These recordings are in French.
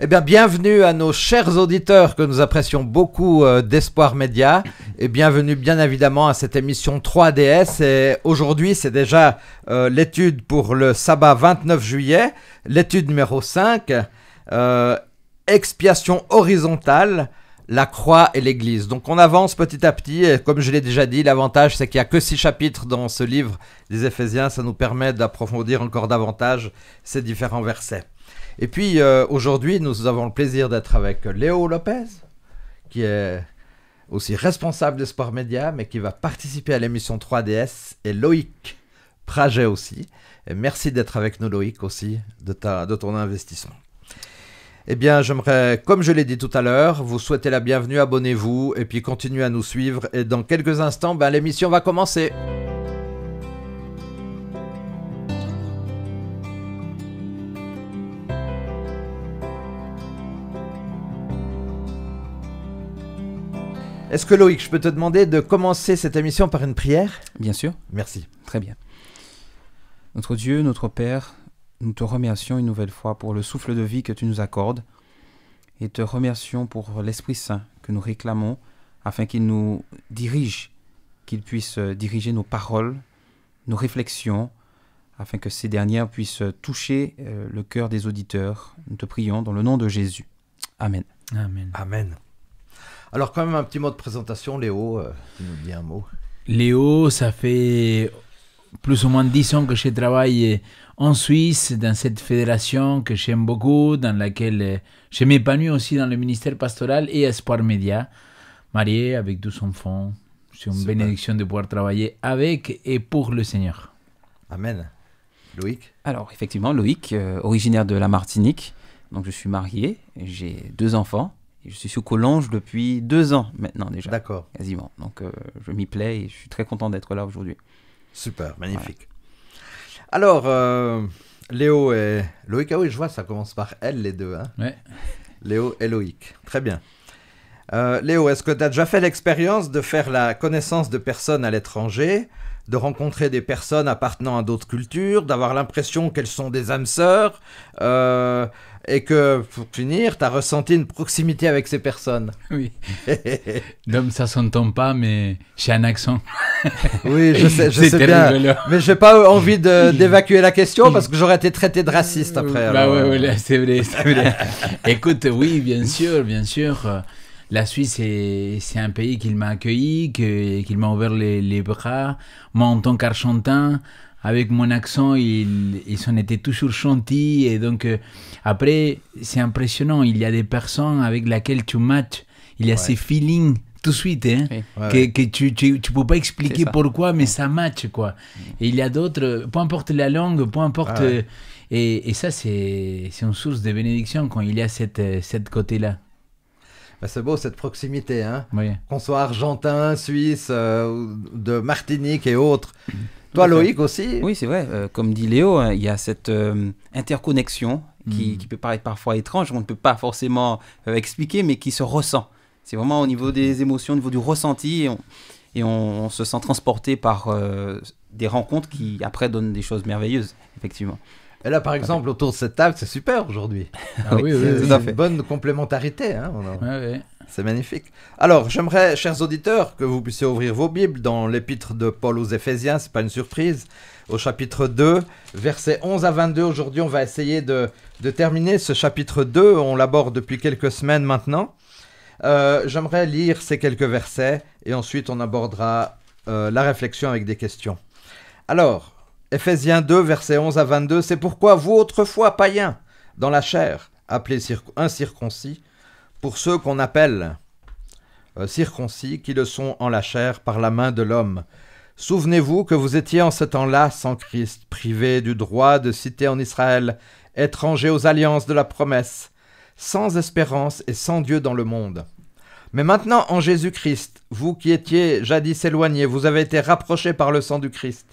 Eh bien, bienvenue à nos chers auditeurs que nous apprécions beaucoup euh, d'Espoir Média et bienvenue bien évidemment à cette émission 3DS. Et aujourd'hui, c'est déjà euh, l'étude pour le sabbat 29 juillet, l'étude numéro 5, euh, expiation horizontale, la croix et l'église. Donc on avance petit à petit et comme je l'ai déjà dit, l'avantage c'est qu'il n'y a que six chapitres dans ce livre des Éphésiens, ça nous permet d'approfondir encore davantage ces différents versets. Et puis euh, aujourd'hui, nous avons le plaisir d'être avec Léo Lopez, qui est aussi responsable Sports Média, mais qui va participer à l'émission 3DS, et Loïc Praget aussi. merci d'être avec nous, Loïc, aussi, de, de ton investissement. Eh bien, j'aimerais, comme je l'ai dit tout à l'heure, vous souhaiter la bienvenue, abonnez-vous, et puis continuez à nous suivre. Et dans quelques instants, ben, l'émission va commencer. Est-ce que Loïc, je peux te demander de commencer cette émission par une prière Bien sûr. Merci. Très bien. Notre Dieu, notre Père, nous te remercions une nouvelle fois pour le souffle de vie que tu nous accordes et te remercions pour l'Esprit Saint que nous réclamons afin qu'il nous dirige, qu'il puisse diriger nos paroles, nos réflexions, afin que ces dernières puissent toucher euh, le cœur des auditeurs. Nous te prions dans le nom de Jésus. Amen. Amen. Amen. Alors quand même un petit mot de présentation, Léo, tu euh, nous dis un mot. Léo, ça fait plus ou moins dix ans que je travaille euh, en Suisse, dans cette fédération que j'aime beaucoup, dans laquelle euh, je m'épanouis aussi dans le ministère pastoral et Espoir Média, marié avec deux enfants. C'est une bénédiction de pouvoir travailler avec et pour le Seigneur. Amen. Loïc Alors, effectivement, Loïc, originaire de la Martinique. Donc, je suis marié, j'ai deux enfants je suis sous Colange depuis deux ans maintenant déjà. D'accord. Quasiment. Donc euh, je m'y plais et je suis très content d'être là aujourd'hui. Super, magnifique. Alors, euh, Léo et Loïc, ah oui, je vois, ça commence par L les deux. Hein. Léo et Loïc. Très bien. Euh, Léo, est-ce que tu as déjà fait l'expérience de faire la connaissance de personnes à l'étranger de rencontrer des personnes appartenant à d'autres cultures, d'avoir l'impression qu'elles sont des âmes sœurs, euh, et que, pour finir, tu as ressenti une proximité avec ces personnes. Oui. Donc ça s'entend pas, mais j'ai un accent. oui, je sais, je sais bien. Mais Mais j'ai pas envie d'évacuer la question parce que j'aurais été traité de raciste après. Bah euh. c'est vrai. Écoute, oui, bien sûr, bien sûr la Suisse, c'est un pays qui m'a accueilli, qui, m'a ouvert les, bras. Moi, en tant qu'Argentin, avec mon accent, ils, ils en étaient toujours gentils. Et donc, euh, après, c'est impressionnant. Il y a des personnes avec lesquelles tu matches. Il y a ces feelings tout de suite, hein, que, tu ne peux pas expliquer pourquoi, mais ça match, quoi. Et il y a d'autres, peu importe la langue, peu importe... Ah euh, et, ça, c'est une source de bénédiction quand il y a cette, euh, cette côté-là. Bah, c'est beau cette proximité, hein. qu'on soit argentin, suisse, euh, de Martinique et autres. Mm. Toi, Loïc aussi Oui, c'est vrai. Euh, comme dit Léo, hein, il y a cette euh, interconnexion mm. qui, peut paraître parfois étrange, on ne peut pas forcément expliquer, mais qui se ressent. C'est vraiment au niveau des émotions, au niveau du ressenti, et on se sent transporté par des rencontres qui, après, donnent des choses merveilleuses, effectivement. Et là, par ah, exemple, autour de cette table, c'est super aujourd'hui. Ah oui, oui, bonne complémentarité. Hein, c'est magnifique. Alors, j'aimerais, chers auditeurs, que vous puissiez ouvrir vos Bibles dans l'épître de Paul aux Éphésiens, n'est pas une surprise, au chapitre 2, versets 11 à 22. Aujourd'hui, on va essayer de, terminer ce chapitre 2, on l'aborde depuis quelques semaines maintenant. Euh, j'aimerais lire ces quelques versets et ensuite on abordera euh, la réflexion avec des questions. Alors, Éphésiens 2, verset 11 à 22, c'est pourquoi vous autrefois païens, dans la chair, appelés incirconcis, pour ceux qu'on appelle euh, circoncis, qui le sont en la chair par la main de l'homme. Souvenez-vous que vous étiez en ce temps-là sans Christ, privés du droit de citer en Israël, étrangers aux alliances de la promesse, sans espérance et sans Dieu dans le monde. Mais maintenant en Jésus-Christ, vous qui étiez jadis éloignés, vous avez été rapprochés par le sang du Christ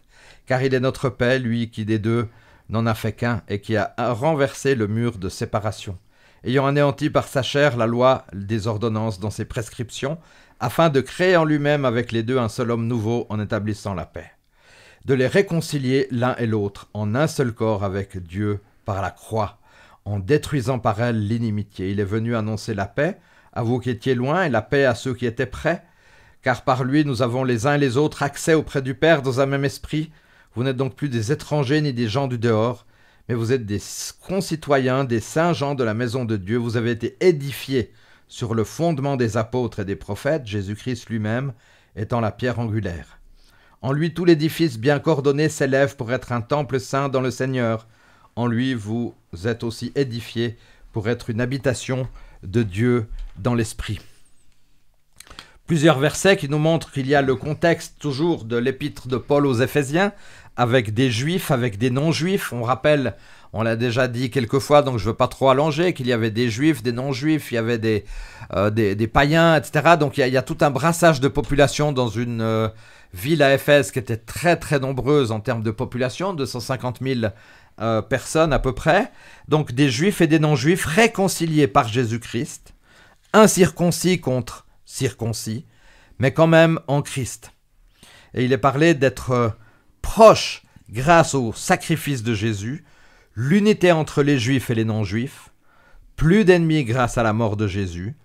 car il est notre paix, lui qui des deux n'en a fait qu'un, et qui a renversé le mur de séparation, ayant anéanti par sa chair la loi des ordonnances dans ses prescriptions, afin de créer en lui-même avec les deux un seul homme nouveau en établissant la paix, de les réconcilier l'un et l'autre en un seul corps avec Dieu par la croix, en détruisant par elle l'inimitié. Il est venu annoncer la paix à vous qui étiez loin et la paix à ceux qui étaient près, car par lui nous avons les uns et les autres accès auprès du Père dans un même esprit, vous n'êtes donc plus des étrangers ni des gens du dehors, mais vous êtes des concitoyens, des saints gens de la maison de Dieu. Vous avez été édifiés sur le fondement des apôtres et des prophètes, Jésus-Christ lui-même étant la pierre angulaire. En lui tout l'édifice bien coordonné s'élève pour être un temple saint dans le Seigneur. En lui vous êtes aussi édifiés pour être une habitation de Dieu dans l'Esprit. Plusieurs versets qui nous montrent qu'il y a le contexte toujours de l'épître de Paul aux Éphésiens, avec des juifs, avec des non-juifs. On rappelle, on l'a déjà dit quelques fois, donc je ne veux pas trop allonger, qu'il y avait des juifs, des non-juifs, il y avait des, euh, païens, etc. Donc il y, a, tout un brassage de population dans une euh, ville à Éphèse qui était très très nombreuse en termes de population, 250 000 euh, personnes à peu près. Donc des juifs et des non-juifs réconciliés par Jésus-Christ, incirconcis contre circoncis, mais quand même en Christ. Et il est parlé d'être proche grâce au sacrifice de Jésus, l'unité entre les juifs et les non-juifs, plus d'ennemis grâce à la mort de Jésus,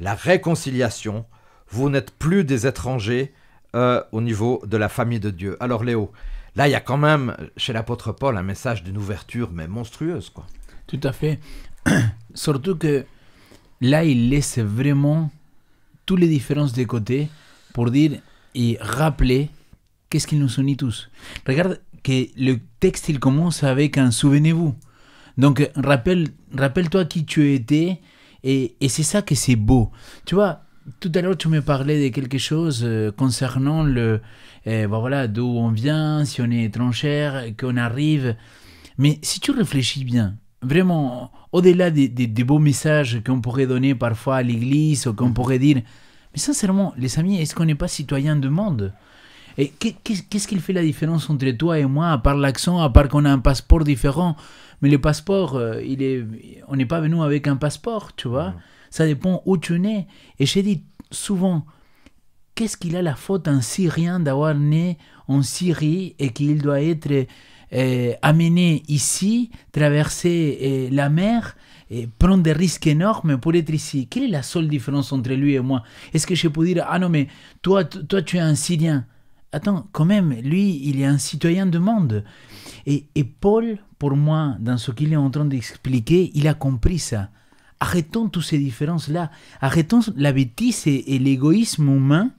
la réconciliation, vous n'êtes plus des étrangers euh, au niveau de la famille de Dieu. Alors Léo, là il y a quand même chez l'apôtre Paul un message d'une ouverture mais monstrueuse quoi. Tout à fait. Surtout que là il laisse vraiment toutes les différences de côté pour dire et rappeler Qu'est-ce qui nous unit tous Regarde que le texte, il commence avec un souvenez-vous. Donc rappelle, rappelle-toi qui tu étais eh, et, c'est ça que c'est beau. Tu vois, tout à l'heure tu me parlais de quelque chose euh, concernant le, eh, bah, voilà, d'où on vient, si on est étrangère, qu'on arrive. Mais si tu réfléchis bien, vraiment, au-delà des, des, beaux messages qu'on pourrait donner parfois à l'Église ou qu'on pourrait dire, mais sincèrement, les amis, est-ce qu'on n'est pas citoyen de monde et qu'est-ce qui fait la différence entre toi et moi, à part l'accent, à part qu'on a un passeport différent Mais le passeport, euh, il est, on n'est pas venu avec un passeport, tu vois. Ça dépend où tu es. Et j'ai dit souvent, qu'est-ce qu'il a la faute un Syrien d'avoir né en Syrie et qu'il doit être euh, amené ici, traverser euh, la mer et prendre des risques énormes pour être ici. Quelle est la seule différence entre lui et moi Est-ce que je peux dire, ah non, mais toi, toi tu es un Syrien attends, quand même, lui, il est un citoyen de monde. Et, Paul, pour moi, dans ce qu'il est en train d'expliquer, il a compris ça. Arrêtons toutes ces différences-là. Arrêtons la bêtise et, l'égoïsme humain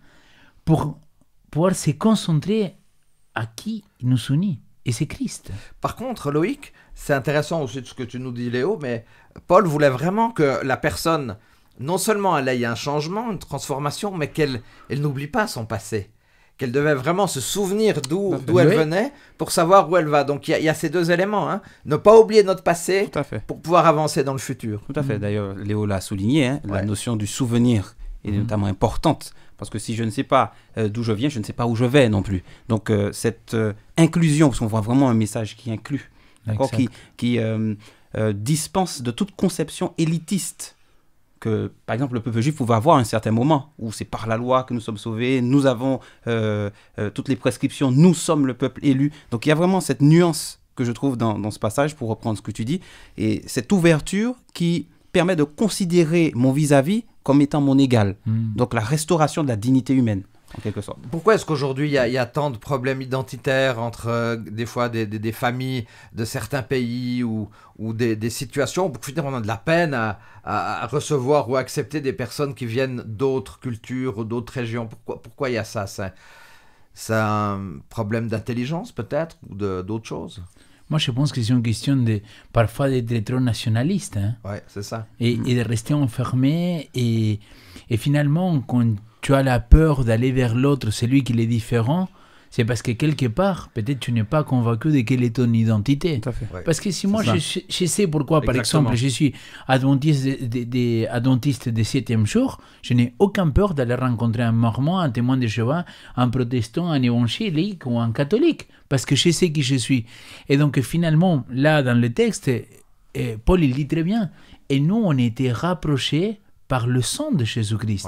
pour pouvoir se concentrer à qui il nous unit. Et c'est Christ. Par contre, Loïc, c'est intéressant aussi de ce que tu nous dis, Léo, mais Paul voulait vraiment que la personne, non seulement elle ait un changement, une transformation, mais qu'elle elle, n'oublie pas son passé qu'elle devait vraiment se souvenir d'où bah, d'où elle venait pour savoir où elle va. Donc il y, a ces deux éléments. Hein. Ne pas oublier notre passé pour pouvoir avancer dans le futur. Tout à fait. D'ailleurs, Léo l'a souligné, hein, la notion du souvenir est mhm. notamment importante. Parce que si je ne sais pas euh, d'où je viens, je ne sais pas où je vais non plus. Donc euh, cette euh, inclusion, parce qu'on voit vraiment un message qui inclut, qui dispense de toute conception élitiste que, par exemple, le peuple juif pouvait avoir un certain moment, où c'est par la loi que nous sommes sauvés, nous avons euh, euh, toutes les prescriptions, nous sommes le peuple élu. Donc il y a vraiment cette nuance que je trouve dans, ce passage, pour reprendre ce que tu dis, et cette ouverture qui permet de considérer mon vis-à-vis comme étant mon égal. Hmm. Donc la restauration de la dignité humaine sorte. Pourquoi est-ce qu'aujourd'hui il y, a tant de problèmes identitaires entre euh, des fois des, familles de certains pays ou, ou des, situations pour finalement on a de la peine à, recevoir ou à accepter des personnes qui viennent d'autres cultures ou d'autres régions Pourquoi pourquoi il y a ça C'est un problème d'intelligence peut-être ou d'autres choses moi, je pense que c'est une question de, parfois d'être trop nationaliste. Hein. c'est ça. Et, de rester enfermé. Et, et finalement, quand tu as la peur d'aller vers l'autre, celui qui est différent, c'est parce que quelque part, peut-être tu n'es pas convaincu de quelle est ton identité. Parce que si moi, je, sais pourquoi, par exemple, je suis adventiste des de, de, septième jour, je n'ai aucun peur d'aller rencontrer un mormon, un témoin de Jéhovah, un protestant, un évangélique ou un catholique, parce que je sais qui je suis. Et donc finalement, là, dans le texte, eh, Paul, il dit très bien, et nous, on était rapprochés par le sang de Jésus-Christ.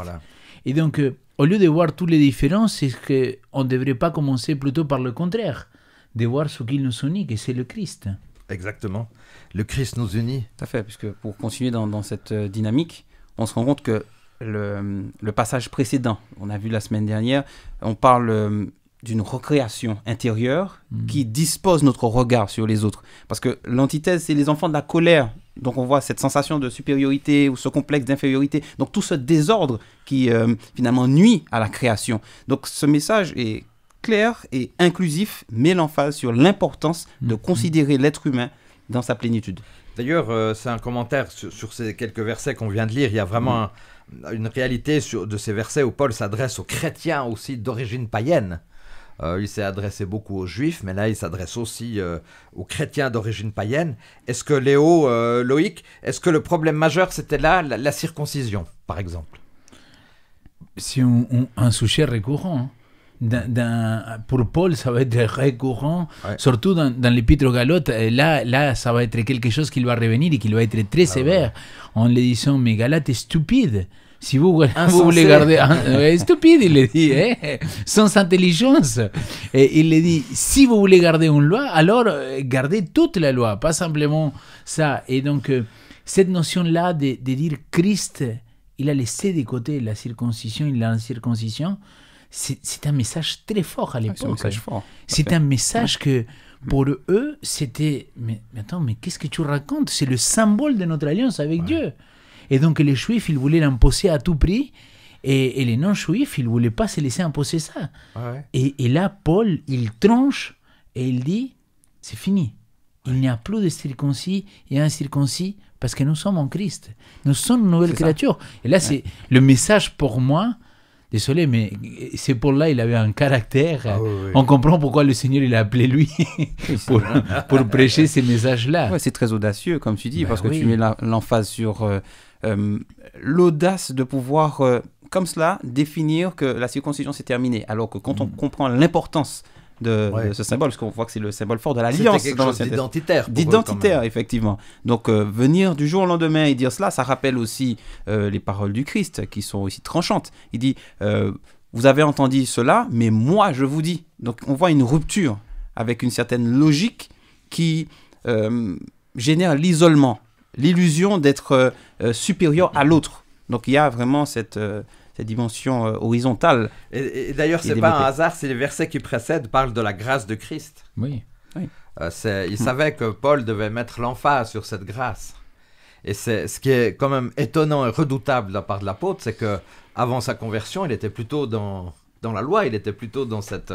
Et donc, euh, au lieu de voir toutes les différences, c'est ce qu'on ne devrait pas commencer plutôt par le contraire, de voir ce qui nous unit, et c'est le Christ Exactement. Le Christ nous unit. Tout à fait, puisque pour continuer dans, cette euh, dynamique, on se rend compte que le, passage précédent, on a vu la semaine dernière, on parle euh, d'une recréation intérieure mm. qui dispose notre regard sur les autres. Parce que l'antithèse, c'est les enfants de la colère donc on voit cette sensation de supériorité ou ce complexe d'infériorité, donc tout ce désordre qui euh, finalement nuit à la création. Donc ce message est clair et inclusif, met l'emphase sur l'importance de mhm. considérer l'être humain dans sa plénitude. D'ailleurs, euh, c'est un commentaire sur, ces quelques versets qu'on vient de lire. Il y a vraiment une réalité de ces versets où Paul s'adresse aux chrétiens aussi d'origine païenne. Euh, il s'est adressé beaucoup aux juifs, mais là il s'adresse aussi euh, aux chrétiens d'origine païenne. Est-ce que Léo, euh, Loïc, est-ce que le problème majeur c'était là la, circoncision, par exemple C'est un, un, sujet récurrent. Hein. pour Paul, ça va être récurrent, surtout dans, l'épître aux Là, ça va être quelque chose qui va revenir et qui va être très ah sévère en lui disant Mais Galate est stupide si vous, voulez garder... stupide, il le dit, eh, sans intelligence. Et il le dit, si vous voulez garder une loi, alors euh, gardez toute la loi, pas simplement ça. Et donc, euh, cette notion-là de, dire Christ, il a laissé de côté la circoncision il et l'incirconcision, c'est un message très fort à ah, l'époque. c'est un message que pour eux, c'était. Mais, attends, mais qu'est-ce que tu racontes C'est le symbole de notre alliance avec Dieu. Et donc les juifs, ils voulaient l'imposer à tout prix. Et, les non-juifs, ils ne voulaient pas se laisser imposer ça. Ah et, là, Paul, il tranche et il dit, c'est fini. Il n'y a plus de circoncis et incirconcis parce que nous sommes en Christ. Nous sommes une nouvelle créature. Et là, c'est le message pour moi. Désolé, mais c'est pour là, il avait un caractère. Ah On comprend pourquoi le Seigneur il a appelé lui pour, prêcher ces messages-là. c'est très audacieux, comme tu dis, bah parce que tu mets l'emphase sur euh, euh, l'audace de pouvoir, euh, comme cela, définir que la circoncision s'est terminée. Alors que quand on mm. comprend l'importance de, ce symbole, parce qu'on voit que c'est le symbole fort de l'alliance. d'identitaire. D'identitaire, effectivement. Donc euh, venir du jour au lendemain et dire cela, ça rappelle aussi les paroles du Christ, qui sont aussi tranchantes. Il dit, vous avez entendu cela, mais moi je vous dis. Donc on voit une rupture avec une certaine logique qui génère l'isolement l'illusion d'être euh, euh, supérieur à l'autre. Donc il y a vraiment cette, euh, dimension horizontale. Et, d'ailleurs, ce n'est pas un hasard c'est les versets qui précèdent parlent de la grâce de Christ. Oui. oui. il hum. savait que Paul devait mettre l'emphase sur cette grâce. Et c'est ce qui est quand même étonnant et redoutable de la part de l'apôtre, c'est que avant sa conversion, il était plutôt dans, dans la loi, il était plutôt dans cette,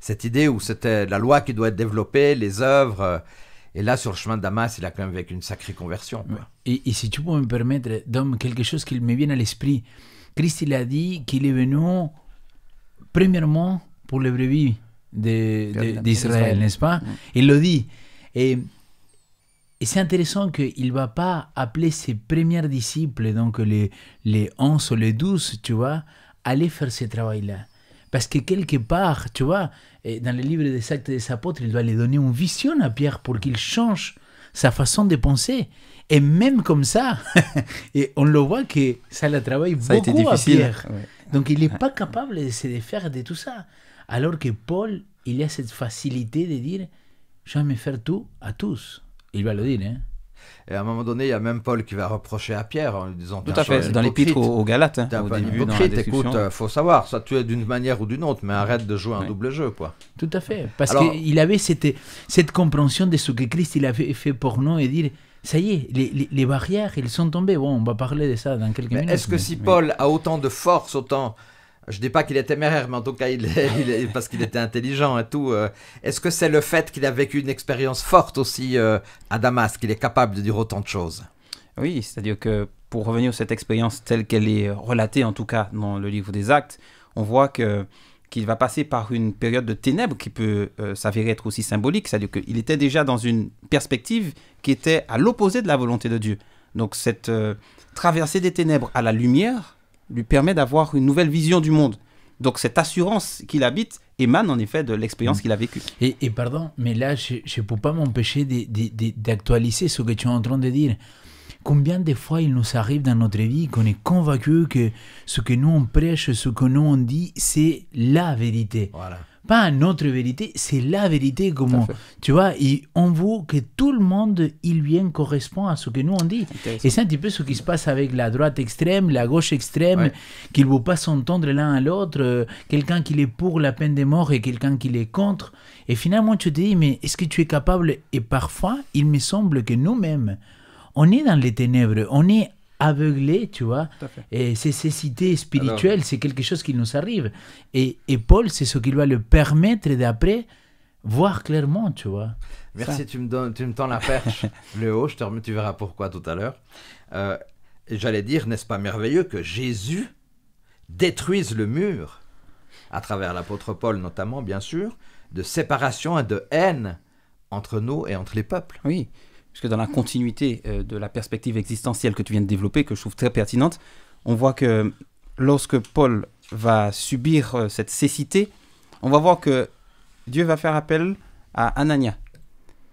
cette idée où c'était la loi qui doit être développée, les œuvres. Et là, sur le chemin de Damas, il a quand même avec une sacrée conversion. Et, si tu peux me permettre, Dom, quelque chose qui me vient à l'esprit. Christ, il a dit qu'il est venu, premièrement, pour les brebis d'Israël, n'est-ce pas mm. Il le dit. Et, c'est intéressant qu'il ne va pas appeler ses premiers disciples, donc les, les 11 ou les 12, tu vois, aller faire ce travail-là. Parce que quelque part, tu vois, eh, dans le livre des actes des apôtres, il va lui donner une vision à Pierre pour qu'il change sa façon de penser. Et même comme ça, et on le voit que ça la travaille beaucoup à Pierre. Hein, Donc il n'est pas capable de se défaire de tout ça. Alors que Paul, il a cette facilité de dire, je vais me faire tout à tous. Il va le dire. Hein. Et à un moment donné, il y a même Paul qui va reprocher à Pierre en lui disant Tout à fait, c'est dans l'épître aux, aux Galates. Hein, au début, dans la écoute, il euh, faut savoir, ça tu es d'une manière ou d'une autre, mais arrête de jouer un double jeu. quoi. Tout à fait, parce qu'il avait cette, cette compréhension de ce que Christ il avait fait pour nous et dire ça y est, les, barrières, ils sont tombées. Bon, on va parler de ça dans quelques mais minutes. Est-ce que si Paul a autant de force, autant je dis pas qu'il est téméraire, mais en tout cas, il, est, parce qu'il était intelligent et tout. Euh. Est-ce que c'est le fait qu'il a vécu une expérience forte aussi euh, à Damas, qu'il est capable de dire autant de choses Oui, c'est-à-dire que pour revenir à cette expérience telle qu'elle est relatée, en tout cas dans le livre des Actes, on voit que qu'il va passer par une période de ténèbres qui peut euh, s'avérer être aussi symbolique, c'est-à-dire qu'il était déjà dans une perspective qui était à l'opposé de la volonté de Dieu. Donc cette traversée des ténèbres à la lumière, lui permet d'avoir une nouvelle vision du monde. Donc cette assurance qu'il habite émane en effet de l'expérience mm. qu'il a vécue. Et, pardon, mais là, je ne peux pas m'empêcher d'actualiser ce que tu es en train de dire. Combien de fois il nous arrive dans notre vie qu'on est convaincu que ce que nous on prêche, ce que nous on dit, c'est la vérité. Voilà pas notre vérité, c'est la vérité comme tu vois. Et on veut que tout le monde il vient correspond à ce que nous on dit. Et c'est un petit peu ce qui se passe avec la droite extrême, la gauche extrême, qu'ils ne vaut pas s'entendre l'un à l'autre. Euh, quelqu'un qui est pour la peine de mort et quelqu'un qui est contre. Et finalement, tu te dis, mais est-ce que tu es capable Et parfois, il me semble que nous-mêmes, on est dans les ténèbres, on est aveuglé, tu vois. Et ces cécités spirituelles, c'est quelque chose qui nous arrive. Et, et Paul, c'est ce qui va le permettre d'après voir clairement, tu vois. Merci, tu me, donnes, tu me tends la perche, haut je te tu verras pourquoi tout à l'heure. Euh, j'allais dire, n'est-ce pas merveilleux que Jésus détruise le mur, à travers l'apôtre Paul notamment, bien sûr, de séparation et de haine entre nous et entre les peuples. Oui, puisque dans la continuité euh, de la perspective existentielle que tu viens de développer, que je trouve très pertinente, on voit que lorsque Paul va subir euh, cette cécité, on va voir que Dieu va faire appel à Anania.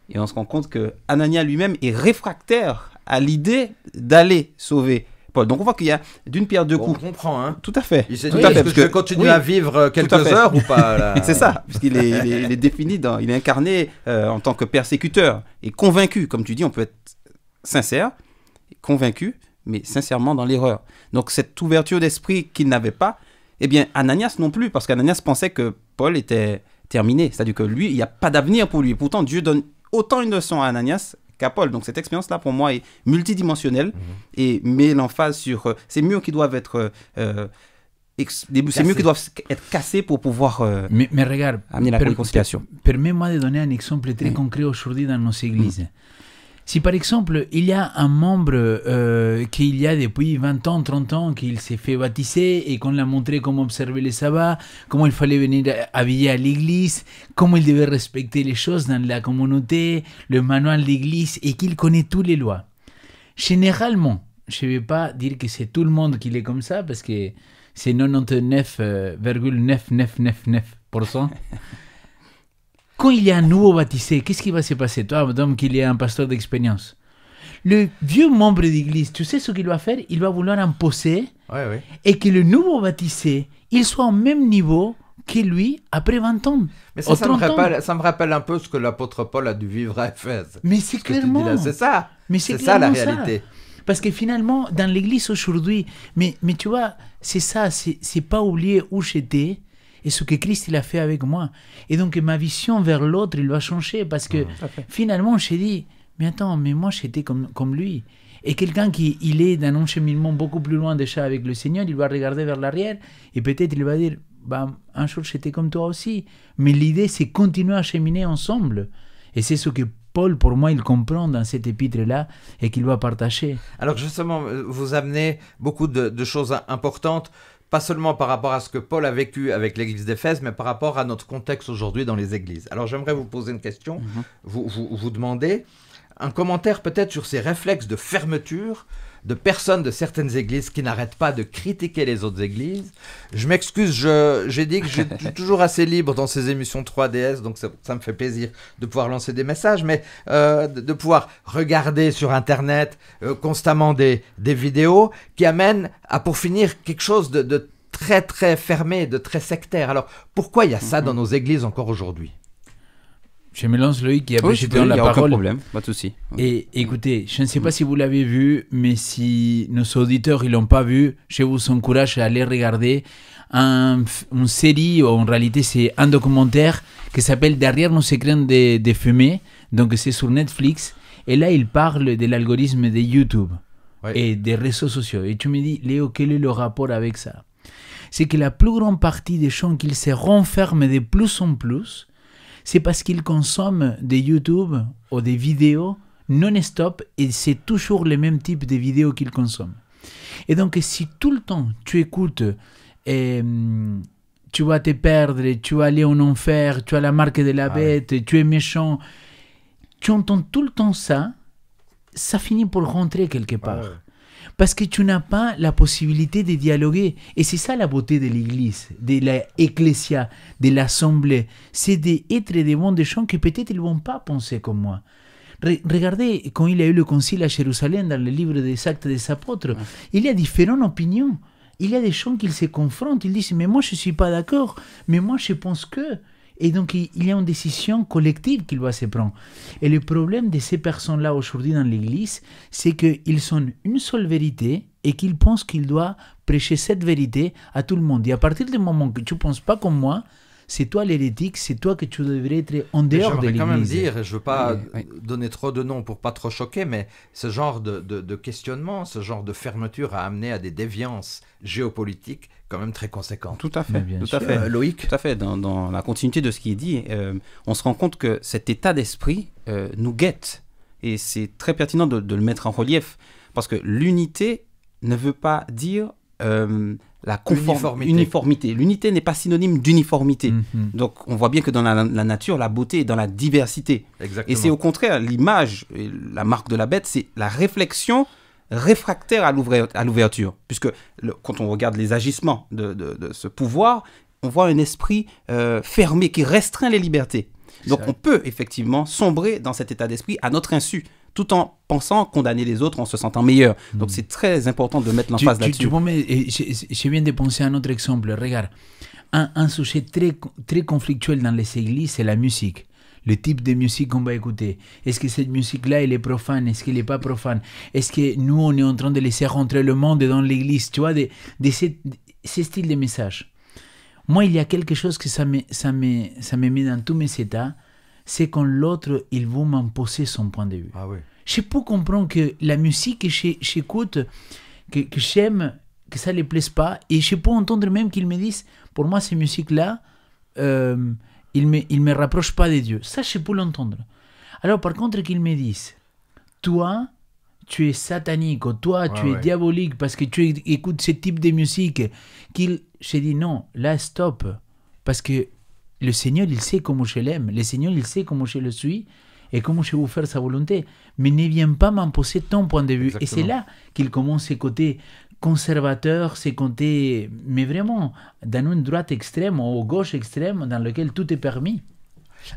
Et on se rend compte que Anania lui-même est réfractaire à l'idée d'aller sauver donc on voit qu'il y a d'une pierre deux coups. on comprend, hein. Tout à fait. Il tout à fait. que, à vivre quelques heures ou pas C'est ça, puisqu'il est, défini, il est incarné euh, en tant que persécuteur et convaincu. Comme tu dis, on peut être sincère, convaincu, mais sincèrement dans l'erreur. Donc cette ouverture d'esprit qu'il n'avait pas, eh bien Ananias non plus, parce qu'Ananias pensait que Paul était terminé. C'est-à-dire que lui, il n'y a pas d'avenir pour lui. Pourtant, Dieu donne autant une leçon à Ananias donc cette expérience-là, pour moi, est multidimensionnelle mhm. et met l'emphase sur C'est euh, ces murs qui doivent être... c'est mieux qu'ils doivent être cassés pour pouvoir euh, mais, mais regarde, amener la Permets-moi de donner un exemple très concret aujourd'hui dans nos églises. Mhm. Si par exemple, il y a un membre euh, qu'il y a depuis 20 ans, 30 ans, qu'il s'est fait baptiser et qu'on l'a montré comment observer les sabbats, comment il fallait venir habiller à l'église, comment il devait respecter les choses dans la communauté, le manuel d'église et qu'il connaît toutes les lois. Généralement, je ne vais pas dire que c'est tout le monde qui est comme ça parce que c'est 99,9999%. Quand il y a un nouveau baptisé, qu'est-ce qui va se passer Toi, madame, qu'il y a un pasteur d'expérience. Le vieux membre d'église, tu sais ce qu'il va faire Il va vouloir imposer ouais, et que le nouveau baptisé, il soit au même niveau que lui après 20 ans. ça, me rappelle, ça, me rappelle, un peu ce que l'apôtre Paul a dû vivre à Ephèse. Mais c'est clairement. C'est ça. Mais c'est ça la réalité. Parce que finalement, dans l'église aujourd'hui, mais, mais tu vois, c'est ça, c'est pas oublier où j'étais, et ce que Christ il a fait avec moi. Et donc ma vision vers l'autre, il va changer parce que mm. finalement, j'ai dit, mais attends, mais moi j'étais comme, comme lui. Et quelqu'un qui il est dans un cheminement beaucoup plus loin déjà avec le Seigneur, il va regarder vers l'arrière et peut-être il va dire, bah, un jour j'étais comme toi aussi. Mais l'idée, c'est continuer à cheminer ensemble. Et c'est ce que Paul, pour moi, il comprend dans cet épître-là et qu'il va partager. Alors justement, euh, vous amenez beaucoup de choses importantes pas seulement par rapport à ce que Paul a vécu avec l'église d'Éphèse, mais par rapport à notre contexte aujourd'hui dans les églises. Alors j'aimerais vous poser une question, mhm. vous, vous, vous demander un commentaire peut-être sur ces réflexes de fermeture de personnes de certaines églises qui n'arrêtent pas de critiquer les autres églises. Je m'excuse, j'ai dit que je toujours assez libre dans ces émissions 3DS, donc ça, me fait plaisir de pouvoir lancer des messages, mais euh, de, pouvoir regarder sur Internet euh, constamment des, vidéos qui amènent à, pour finir, quelque chose de, de très très fermé, de très sectaire. Alors pourquoi il y a ça mm-hmm. dans nos églises encore aujourd'hui je me lance Loïc qui après oh, la a parole. Aucun problème, pas de souci. Et écoutez, je ne sais mm-hmm. pas si vous l'avez vu, mais si nos auditeurs ne l'ont pas vu, je vous encourage à aller regarder une série, ou en réalité c'est un documentaire qui s'appelle Derrière nos secrets de, de fumée. Donc c'est sur Netflix. Et là, il parle de l'algorithme de YouTube et des réseaux sociaux. Et tu me dis, Léo, quel est le rapport avec ça C'est que la plus grande partie des gens qu'ils se renferment de plus en plus c'est parce qu'ils consomment des YouTube ou des vidéos non-stop et c'est toujours le même type de vidéos qu'ils consomment. Et donc, si tout le temps tu écoutes, et, euh, tu vas te perdre, tu vas aller en enfer, tu as la marque de la ah bête, tu es méchant, tu entends tout le temps ça, ça finit pour rentrer quelque ah part parce que tu n'as pas la possibilité de dialoguer. Et c'est ça la beauté de l'Église, de l'Ecclésia, de l'Assemblée. C'est d'être devant des gens que peut-être ne vont pas penser comme moi. Regardez, quand il a eu le concile à Jérusalem, dans le livre des Actes des Apôtres, il y a différentes opinions. Il y a des gens qui se confrontent, ils disent Mais moi, je ne suis pas d'accord, mais moi, je pense que. Et donc, il y a une décision collective qu'il doit se prendre. Et le problème de ces personnes-là aujourd'hui dans l'Église, c'est qu'ils sont une seule vérité et qu'ils pensent qu'ils doivent prêcher cette vérité à tout le monde. Et à partir du moment que tu ne penses pas comme moi, c'est toi l'hérétique, c'est toi que tu devrais être en dehors de l'Église. quand même dire, je veux pas donner trop de noms pour pas trop choquer, mais ce genre de, questionnement, ce genre de fermeture a amené à des déviances géopolitiques quand même très conséquentes. Tout à fait, tout à fait. Euh, Loïc Tout à fait, dans, la continuité de ce qui est dit, euh, on se rend compte que cet état d'esprit euh, nous guette, et c'est très pertinent de, le mettre en relief, parce que l'unité ne veut pas dire la conformité, uniformité. L'unité n'est pas synonyme d'uniformité. Mhm. Donc on voit bien que dans la, nature, la beauté est dans la diversité. Et c'est au contraire l'image, la marque de la bête, c'est la réflexion réfractaire à l'ouverture. Puisque quand on regarde les agissements de, ce pouvoir, on voit un esprit euh, fermé qui restreint les libertés. Donc on peut effectivement sombrer dans cet état d'esprit à notre insu tout en pensant condamner les autres en se sentant meilleur. Donc hmm. c'est très important de mettre l'emphase là-dessus. Je viens de penser à un autre exemple. Regarde, un, sujet très, très conflictuel dans les églises, c'est la musique le type de musique qu'on va écouter. Est-ce que cette musique-là, elle est profane Est-ce qu'elle n'est pas profane Est-ce que nous, on est en train de laisser rentrer le monde dans l'église Tu vois, de, ces, styles de messages. Moi, il y a quelque chose que ça me, ça me, ça me met dans tous mes états c'est quand l'autre, il va m'imposer son point de vue. Je ah oui. Je peux comprendre que la musique que j'écoute, que, que j'aime, que ça ne les plaise pas, et je peux entendre même qu'ils me disent, pour moi, ces musiques-là, euh, ils ne me, ils me rapprochent pas de Dieu. Ça, je peux l'entendre. Alors, par contre, qu'ils me disent, toi, tu es satanique, toi, tu es diabolique parce que tu écoutes ce type de musique, qu'il, j'ai dit non, là, stop. Parce que le Seigneur, il sait comment je l'aime. Le Seigneur, il sait comment je le suis et comment je vais vous faire sa volonté. Mais ne viens pas m'imposer ton point de vue. Et c'est là qu'il commence ses côtés conservateurs, ses côtés, mais vraiment, dans une droite extrême ou gauche extrême dans lequel tout est permis.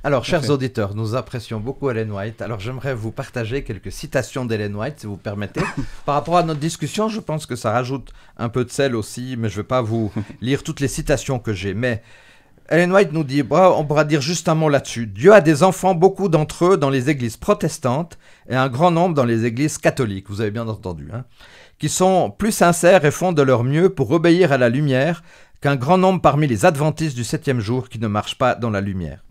Alors, chers auditeurs, nous apprécions beaucoup Ellen White. Alors, j'aimerais vous partager quelques citations d'Ellen White, si vous permettez. Par rapport à notre discussion, je pense que ça rajoute un peu de sel aussi, mais je ne vais pas vous lire toutes les citations que j'ai. Mais Ellen White nous dit, bah, on pourra dire juste un mot là-dessus. Dieu a des enfants, beaucoup d'entre eux, dans les églises protestantes et un grand nombre dans les églises catholiques, vous avez bien entendu, hein, qui sont plus sincères et font de leur mieux pour obéir à la lumière qu'un grand nombre parmi les adventistes du septième jour qui ne marchent pas dans la lumière.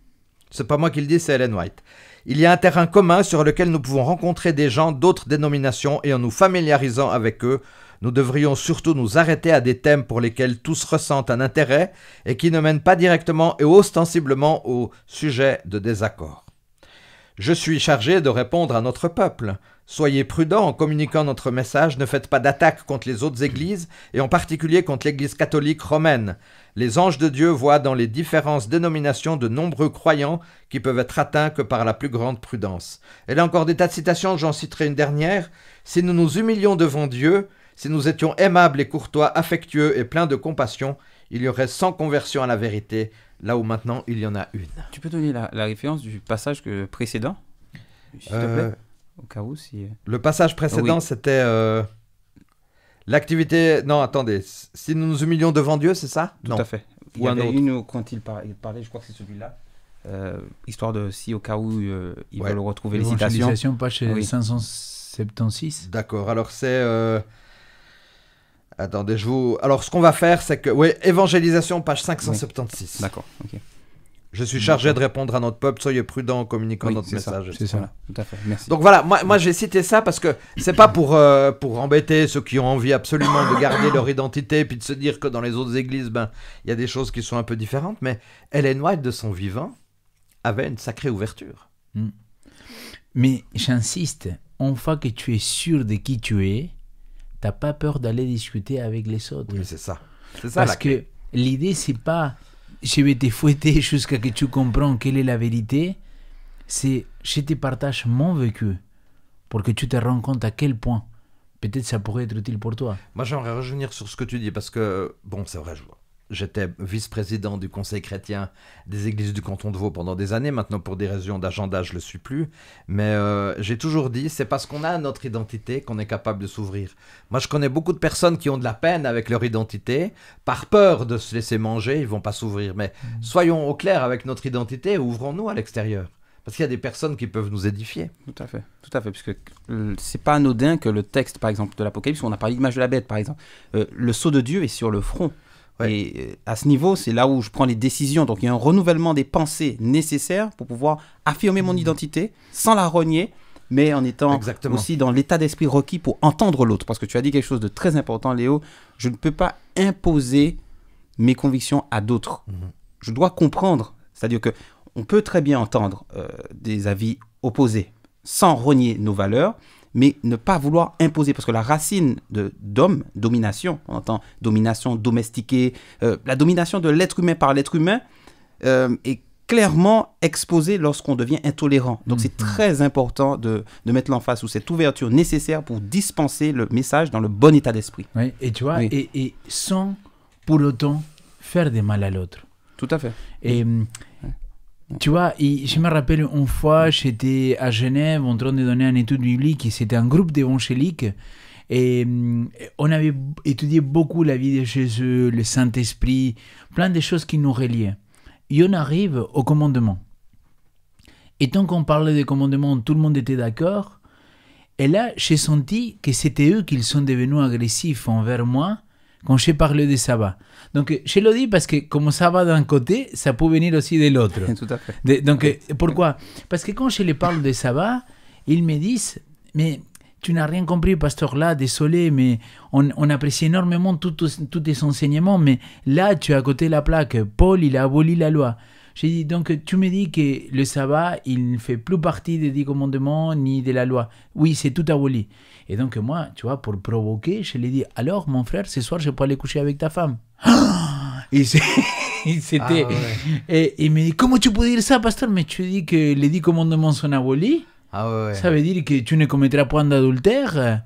C'est pas moi qui le dis, c'est Ellen White. Il y a un terrain commun sur lequel nous pouvons rencontrer des gens d'autres dénominations et en nous familiarisant avec eux, nous devrions surtout nous arrêter à des thèmes pour lesquels tous ressentent un intérêt et qui ne mènent pas directement et ostensiblement au sujet de désaccord. Je suis chargé de répondre à notre peuple. Soyez prudents en communiquant notre message, ne faites pas d'attaques contre les autres églises, et en particulier contre l'Église catholique romaine. Les anges de Dieu voient dans les différentes dénominations de nombreux croyants qui peuvent être atteints que par la plus grande prudence. Et là encore des tas de citations, j'en citerai une dernière. Si nous nous humilions devant Dieu, si nous étions aimables et courtois, affectueux et pleins de compassion, il y aurait 100 conversions à la vérité, là où maintenant il y en a une. Tu peux donner la, référence du passage précédent S'il te euh, plaît Au cas où, si. Euh. Le passage précédent, c'était. Euh, l'activité. Non, attendez. Si nous nous humilions devant Dieu, c'est ça Tout à fait. Il y un une quand il parlait, je crois que c'est celui-là. histoire de si au cas où il ils le retrouver les citations. pas chez 576. D'accord, alors c'est Attendez, je vous. Alors, ce qu'on va faire, c'est que. Oui, évangélisation, page 576. D'accord, ok. Je suis chargé de répondre à notre peuple, soyez prudents en communiquant notre message. C'est ça, tout à fait, merci. Donc voilà, moi, j'ai cité ça parce que c'est pas pour, euh, pour embêter ceux qui ont envie absolument de garder leur identité puis de se dire que dans les autres églises, ben, il y a des choses qui sont un peu différentes, mais Ellen White de son vivant avait une sacrée ouverture. Hmm. Mais j'insiste, une fois que tu es sûr de qui tu es, t'as pas peur d'aller discuter avec les autres. Oui, c'est ça. C'est ça. Parce que l'idée, c'est pas je vais te fouetter jusqu'à que tu comprends quelle est la vérité. C'est je te partage mon vécu pour que tu te rends compte à quel point peut-être ça pourrait être utile pour toi. Moi, j'aimerais revenir sur ce que tu dis parce que, bon, c'est vrai, je vois J'étais vice-président du Conseil chrétien des églises du canton de Vaud pendant des années. Maintenant, pour des raisons d'agenda, je le suis plus. Mais euh, j'ai toujours dit, c'est parce qu'on a notre identité qu'on est capable de s'ouvrir. Moi, je connais beaucoup de personnes qui ont de la peine avec leur identité. Par peur de se laisser manger, ils vont pas s'ouvrir. Mais mm. soyons au clair avec notre identité, ouvrons-nous à l'extérieur. Parce qu'il y a des personnes qui peuvent nous édifier. Tout à fait, tout à fait, parce que euh, c'est pas anodin que le texte, par exemple, de l'Apocalypse, on a parlé l'image de la bête, par exemple, euh, le sceau de Dieu est sur le front. Et euh, à ce niveau, c'est là où je prends les décisions. Donc il y a un renouvellement des pensées nécessaires pour pouvoir affirmer mon hmm. identité sans la renier, mais en étant aussi dans l'état d'esprit requis pour entendre l'autre. Parce que tu as dit quelque chose de très important, Léo. Je ne peux pas imposer mes convictions à d'autres. Hmm. Je dois comprendre. C'est-à-dire qu'on peut très bien entendre euh, des avis opposés sans renier nos valeurs, mais ne pas vouloir imposer, parce que la racine de d'homme, domination, on entend domination domestiquée, euh, la domination de l'être humain par l'être humain euh, est clairement exposée lorsqu'on devient intolérant. Donc c'est mhm. très important de, de mettre face ou cette ouverture nécessaire pour dispenser le message dans le bon état d'esprit. et tu vois, et, sans pour autant faire des mal à l'autre. Tout à fait. Et, euh, tu vois, je me rappelle une fois, j'étais à Genève en train de donner un étude biblique et c'était un groupe d'évangéliques. Et euh, on avait étudié beaucoup la vie de Jésus, le Saint-Esprit, plein de choses qui nous reliaient. Et on arrive au commandement. Et tant qu'on parlait des commandements, tout le monde était d'accord. Et là, j'ai senti que c'était eux qui sont devenus agressifs envers moi quand j'ai parlé de sabbat, Donc, je le dis parce que comme ça va d'un côté, ça peut venir aussi de l'autre. donc, euh, pourquoi Parce que quand je les parle de sabbat, ils me disent, mais tu n'as rien compris, pasteur, là, désolé, mais on, apprécie énormément tous tes enseignements, mais là, tu as à côté la plaque. Paul, il a aboli la loi. J'ai dit, donc tu me dis que le sabbat, il ne fait plus partie des dix commandements ni de la loi. Oui, c'est tout aboli. Et donc moi, tu vois, pour provoquer, je lui ai dit, alors mon frère, ce soir, je peux aller coucher avec ta femme. Et c'était... Ah, et il me dit, comment tu peux dire ça, pasteur Mais tu dis que les dix commandements sont abolis. Ah, Ça veut dire que tu ne commettras point d'adultère.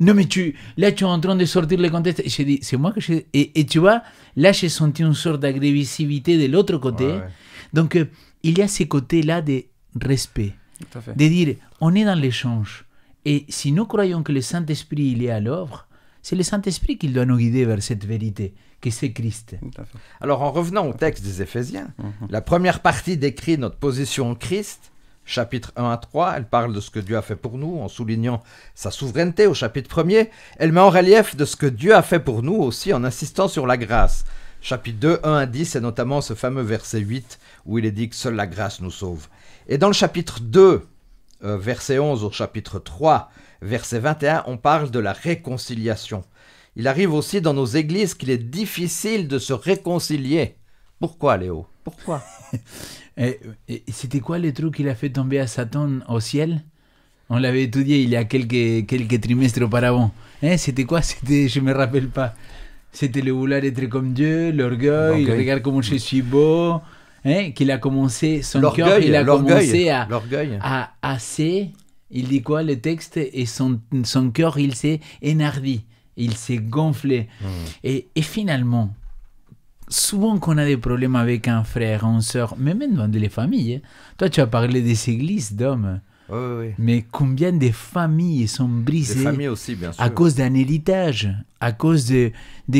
Non, mais tu, là, tu es en train de sortir les contexte. » Et je dit, c'est moi que Et, tu vois, là, j'ai senti une sorte d'agressivité de l'autre côté. Donc, euh, il y a ce côté-là de respect. De dire, on est dans l'échange. Et si nous croyons que le Saint-Esprit, il est à l'œuvre, c'est le Saint-Esprit qui doit nous guider vers cette vérité, que c'est Christ. Alors, en revenant au texte des Éphésiens, mhm. la première partie décrit notre position en Christ Chapitre 1 à 3, elle parle de ce que Dieu a fait pour nous en soulignant sa souveraineté au chapitre 1er. Elle met en relief de ce que Dieu a fait pour nous aussi en insistant sur la grâce. Chapitre 2, 1 à 10, et notamment ce fameux verset 8 où il est dit que seule la grâce nous sauve. Et dans le chapitre 2, euh, verset 11 au chapitre 3, verset 21, on parle de la réconciliation. Il arrive aussi dans nos églises qu'il est difficile de se réconcilier pourquoi, Léo Pourquoi C'était quoi le truc qu'il a fait tomber à Satan au ciel On l'avait étudié il y a quelques, quelques trimestres auparavant. Hein, c'était quoi C'était, je me rappelle pas. C'était le vouloir être comme Dieu, l'orgueil, regarde comment je suis beau. Hein, qu'il a commencé son cœur, a commencé à, à, à assez, il dit quoi le texte et son, son cœur il s'est énervé, il s'est gonflé. Hmm. Et, et, finalement, souvent qu'on a des problèmes avec un frère, une soeur, même dans les familles. Hein. Toi, tu as parlé des églises d'hommes. Mais combien de familles sont brisées à cause d'un héritage, à cause de,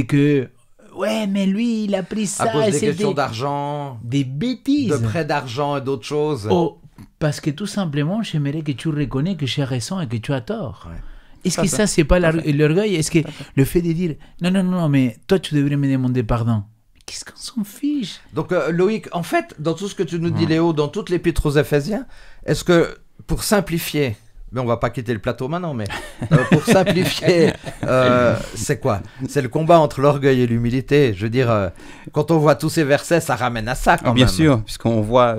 que ouais, mais lui, il a pris ça. À des questions d'argent. Des bêtises. De prêts d'argent et d'autres choses. Oh, parce que tout simplement, j'aimerais que tu reconnais que j'ai raison et que tu as tort. Est-ce que ça, c'est pas l'orgueil Est-ce que le fait de dire non, non, non, mais toi, tu devrais me demander pardon Qu'est-ce qu'on s'en fiche Donc euh, Loïc, en fait, dans tout ce que tu nous dis, Léo, dans toutes les aux Éphésiens, est-ce que, pour simplifier, mais on va pas quitter le plateau maintenant, mais euh, pour simplifier, euh, c'est quoi C'est le combat entre l'orgueil et l'humilité. Je veux dire, quand on voit tous ces versets, ça ramène à ça quand même. Bien sûr, puisqu'on voit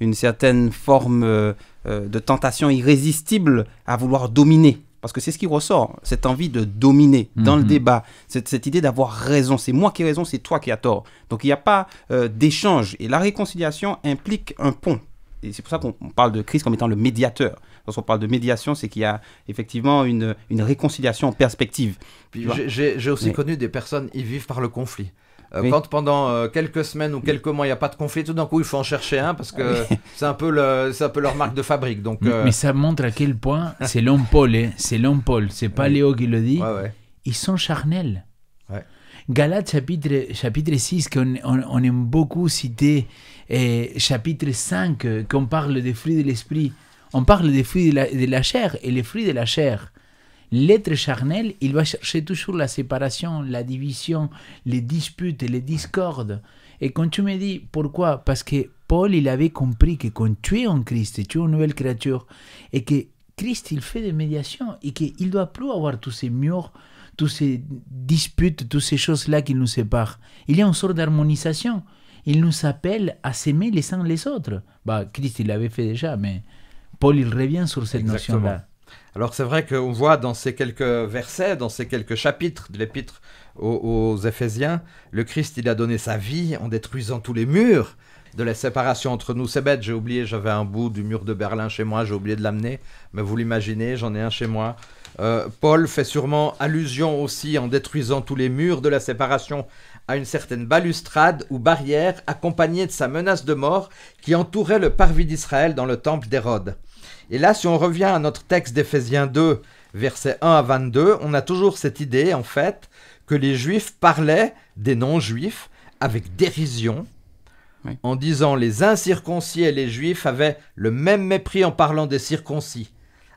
une certaine forme de tentation irrésistible à vouloir dominer parce que c'est ce qui ressort, cette envie de dominer dans le mhm. débat, cette, idée d'avoir raison. C'est moi qui ai raison, c'est toi qui as tort. Donc il n'y a pas euh, d'échange. Et la réconciliation implique un pont. Et c'est pour ça qu'on parle de crise comme étant le médiateur. Quand on parle de médiation, c'est qu'il y a effectivement une, réconciliation en perspective. J'ai aussi connu des personnes, ils vivent par le conflit. Euh, quand pendant euh, quelques semaines ou quelques mois, il n'y a pas de conflit, tout d'un coup, il faut en chercher un parce que c'est un, peu le, un peu leur marque de fabrique. Donc, euh, Mais ça montre à quel point c'est l'homme Paul, hein. c'est l'homme c'est pas Léo qui le dit. Ils sont charnels. Ouais. Galates chapitre, chapitre 6, qu'on on, aime beaucoup citer, et chapitre 5, qu'on parle des fruits de l'esprit. On parle des fruits de la chair, et les fruits de la chair, L'être charnel, il va chercher toujours la séparation, la division, les disputes, les discordes. Et quand tu me dis pourquoi, parce que Paul, il avait compris que quand tu es en Christ, tu es une nouvelle créature, et que Christ, il fait des médiations, et qu'il ne doit plus avoir tous ces murs, toutes ces disputes, toutes ces choses-là qui nous séparent. Il y a une sorte d'harmonisation. Il nous appelle à s'aimer les uns les autres. Bah, Christ, il l'avait fait déjà, mais Paul, il revient sur cette notion-là. Alors c'est vrai qu'on voit dans ces quelques versets, dans ces quelques chapitres de l'épître aux, Éphésiens, le Christ, il a donné sa vie en détruisant tous les murs de la séparation entre nous. C'est bête, j'ai oublié, j'avais un bout du mur de Berlin chez moi, j'ai oublié de l'amener, mais vous l'imaginez, j'en ai un chez moi. Euh, Paul fait sûrement allusion aussi en détruisant tous les murs de la séparation à une certaine balustrade ou barrière accompagnée de sa menace de mort qui entourait le parvis d'Israël dans le temple d'Hérode. Et là, si on revient à notre texte d'Éphésiens 2, versets 1 à 22, on a toujours cette idée, en fait, que les juifs parlaient des non-juifs avec dérision, en disant les incirconcis et les juifs avaient le même mépris en parlant des circoncis.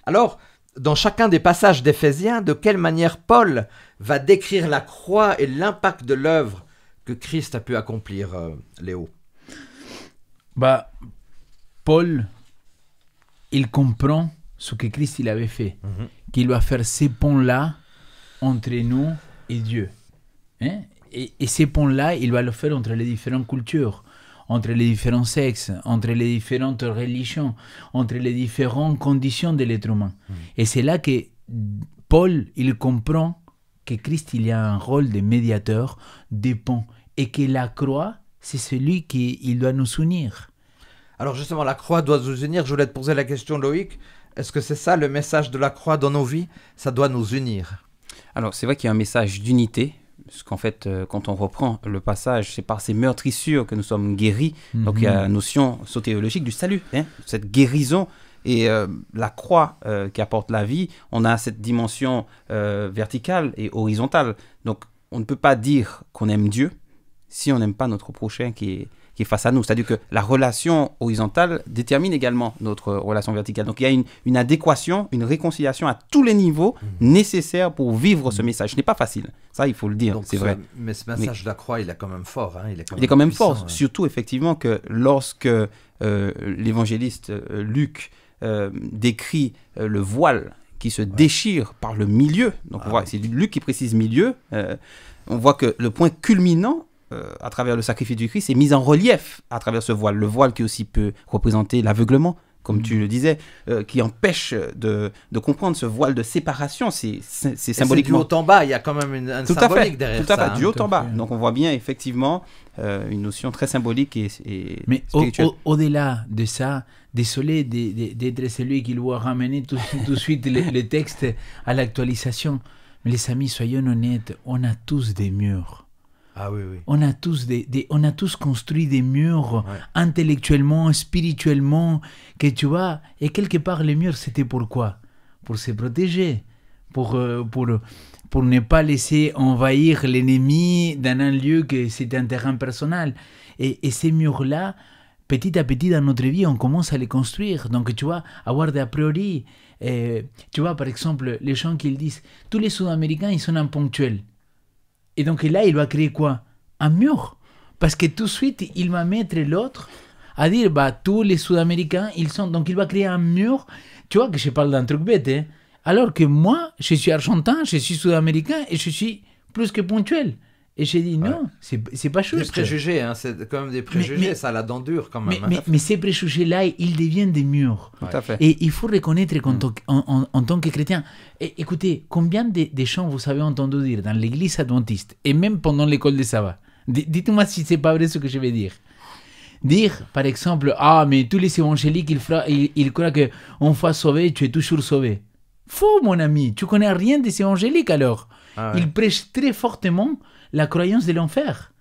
Alors, dans chacun des passages d'Éphésiens, de quelle manière Paul va décrire la croix et l'impact de l'œuvre que Christ a pu accomplir, euh, Léo Bah, Paul il comprend ce que Christ il avait fait, mhm. qu'il va faire ces ponts-là entre nous et Dieu. Hein? Et, ces ponts-là, il va le faire entre les différentes cultures, entre les différents sexes, entre les différentes religions, entre les différentes conditions de l'être humain. Mhm. Et c'est là que Paul, il comprend que Christ, il a un rôle de médiateur, des pont, et que la croix, c'est celui qui il doit nous unir. Alors justement, la croix doit nous unir. Je voulais te poser la question, Loïc. Est-ce que c'est ça le message de la croix dans nos vies Ça doit nous unir. Alors c'est vrai qu'il y a un message d'unité, parce qu'en fait, euh, quand on reprend le passage, c'est par ces meurtrissures que nous sommes guéris. Mhm. Donc il y a la notion sotéologique du salut, hein, cette guérison. Et euh, la croix euh, qui apporte la vie, on a cette dimension verticale et horizontale. Donc on ne peut pas dire qu'on aime Dieu si on n'aime pas notre prochain qui est, qui est face à nous. C'est-à-dire que la relation horizontale détermine également notre relation verticale. Donc il y a une, adéquation, une réconciliation à tous les niveaux mhm. nécessaires nécessaire pour vivre ce mhm. message. Ce n'est pas facile, ça il faut le dire, c'est vrai. Mais ce message de la croix, il est quand même fort. Hein. il est quand même, fort, hein. surtout effectivement que lorsque euh, l'évangéliste euh, Luc euh, décrit le voile qui se déchire par le milieu, donc ah, c'est Luc qui précise milieu, on voit que le point culminant euh, à travers le sacrifice du Christ est mise en relief à travers ce voile. Le voile qui aussi peut représenter l'aveuglement, comme tu mm. le disais, euh, qui empêche de, comprendre ce voile de séparation. C'est symboliquement. Du haut en bas, il y a quand même un tout symbolique à fait, derrière tout à Fait, du hein, haut en bas. Donc on voit bien effectivement euh, une notion très symbolique et, et Mais au-delà au, de ça, désolé d'être celui qui doit ramener tout, de suite les, texte textes à l'actualisation. Mais les amis, soyons honnêtes, on a tous des murs. Ah on, a tous on a tous construit des murs intellectuellement, spirituellement, que tu vois, et quelque part les murs, c'était pourquoi Pour se protéger, euh, pour, ne pas laisser envahir l'ennemi dans un lieu que c'est un terrain personnel. Et, ces murs-là, petit à petit dans notre vie, on commence à les construire. Donc, tu vois, avoir des a priori. tu vois, par exemple, les gens qui disent, tous les Sud-Américains, ils sont imponctuels. Et donc là, il va créer quoi Un mur. Parce que tout de suite, il va mettre l'autre à dire, bah, tous les Sud-Américains, ils sont... Donc il va créer un mur. Tu vois que je parle d'un truc bête. Hein. alors que moi, je suis argentin, je suis sud-américain et je suis plus que ponctuel. Et j'ai dit non, ouais. c'est pas juste. Des préjugés, hein, c'est quand même des préjugés, ça a la dent dure quand même. Hein. Mais, mais ces préjugés-là, ils deviennent des murs. Tout à fait. Et il faut reconnaître qu'en mm. en, tant que chrétien, et, écoutez, combien de, gens vous avez entendu dire dans l'église adventiste, et même pendant l'école de Saba Dites-moi si c'est pas vrai ce que je vais dire. Dire, par exemple, ah, mais tous les évangéliques, ils, ils, ils croient qu'on va sauver, tu es toujours sauvé. Faux, mon ami, tu connais rien des évangéliques alors. Ah ils prêchent très fortement la croyance de l'enfer.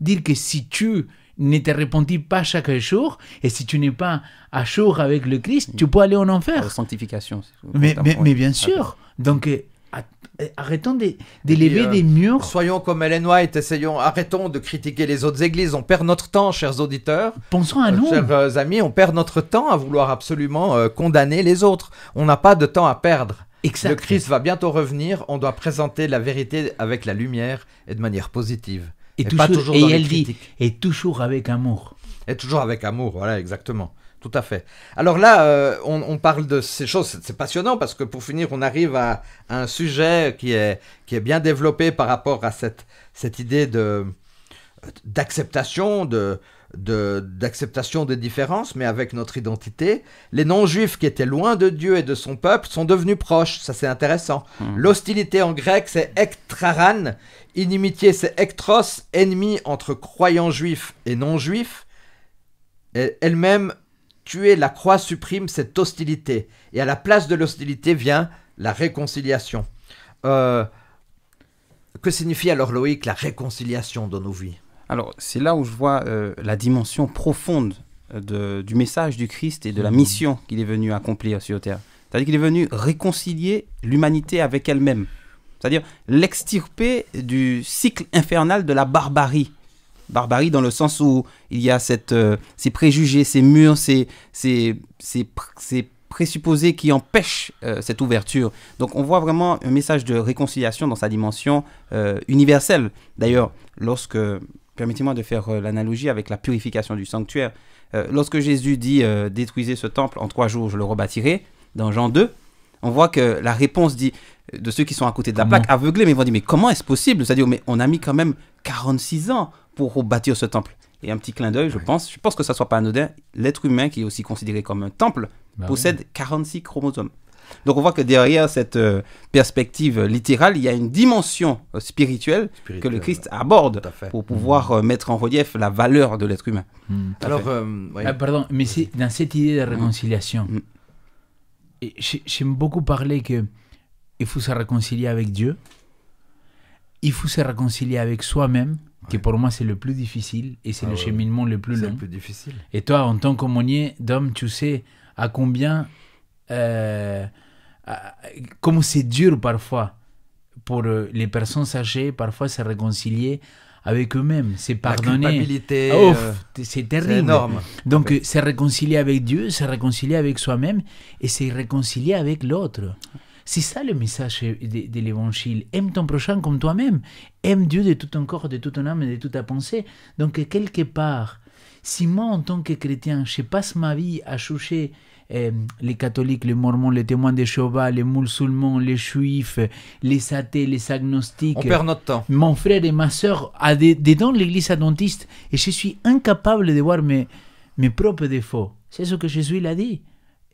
Dire que si tu ne te répandis pas chaque jour, et si tu n'es pas à jour avec le Christ, tu peux aller en enfer. La sanctification. Mais, bien sûr. Donc, euh, euh, arrêtons d'élever des euh, murs. Soyons comme Ellen White, essayons, arrêtons de critiquer les autres églises. On perd notre temps, chers auditeurs. Pensons à nous. Chers amis, on perd notre temps à vouloir absolument condamner les autres. On n'a pas de temps à perdre. Le Christ va bientôt revenir, on doit présenter la vérité avec la lumière et de manière positive. Et, toujours, pas toujours dans elle et toujours avec amour. Et toujours avec amour, voilà, exactement. Tout à fait. Alors là, euh, on, parle de ces choses, c'est passionnant parce que pour finir, on arrive à, à, un sujet qui est, qui est bien développé par rapport à cette, cette idée de euh, d'acceptation, de, d'acceptation des différences, mais avec notre identité. Les non-juifs qui étaient loin de Dieu et de son peuple sont devenus proches, ça c'est intéressant. Hmm. L'hostilité en grec c'est ektraran, inimitié c'est ektros, ennemi entre croyants juifs et non-juifs. Elle-même, tuer la croix supprime cette hostilité, et à la place de l'hostilité vient la réconciliation. Euh, que signifie alors Loïc la réconciliation dans nos vies alors, c'est là où je vois euh, la dimension profonde euh, du message du Christ et de la mmh. mission qu'il est venu accomplir sur Terre. C'est-à-dire qu'il est venu réconcilier l'humanité avec elle-même. C'est-à-dire l'extirper du cycle infernal de la barbarie. Barbarie dans le sens où il y a euh, ces préjugés, ces murs, ces, présupposés qui empêchent cette ouverture. Donc on voit vraiment un message de réconciliation dans sa dimension universelle. D'ailleurs, lorsque Permettez-moi de faire euh, l'analogie avec la purification du sanctuaire. Euh, lorsque Jésus dit euh, détruisez ce temple, en trois jours je le rebâtirai, dans Jean 2, on voit que la réponse dit, de ceux qui sont à côté de la plaque, aveuglés, mais ils vont dire mais comment est-ce possible C'est-à-dire, mais on a mis quand même 46 ans pour rebâtir ce temple. Et un petit clin d'œil, je pense, je pense que ça soit pas anodin, l'être humain qui est aussi considéré comme un temple bah possède 46 chromosomes. Donc on voit que derrière cette euh, perspective littérale, il y a une dimension euh, spirituelle, que le Christ aborde pour pouvoir mm. euh, mettre en relief la valeur de l'être humain. Mm. Alors, ah, pardon, mais c'est dans cette idée de mm. réconciliation, j'aime beaucoup parler que il faut se réconcilier avec Dieu, il faut se réconcilier avec soi-même, qui pour moi c'est le plus difficile et c'est ah le cheminement le plus long. Le plus difficile. Et toi, en tant qu'aumônier d'homme, tu sais à combien euh, ah, comme c'est dur parfois pour euh, les personnes âgées, parfois se réconcilier avec eux-mêmes, ah, euh, c'est pardonner. c'est terrible. Énorme. Donc, c'est réconcilier avec Dieu, c'est réconcilier avec soi-même et c'est réconcilier avec l'autre. C'est ça le message de, l'évangile. Aime ton prochain comme toi-même. Aime Dieu de tout ton corps, de tout ton âme et de toute ta pensée. Donc, quelque part, si moi, en tant que chrétien, je passe ma vie à chercher euh, les catholiques, les mormons, les témoins de Jéhovah, les musulmans, les juifs, les athées, les agnostiques. On perd notre temps. Mon frère et ma soeur a des, dedans l'église adventiste et je suis incapable de voir mes, mes propres défauts. C'est ce que Jésus l'a dit.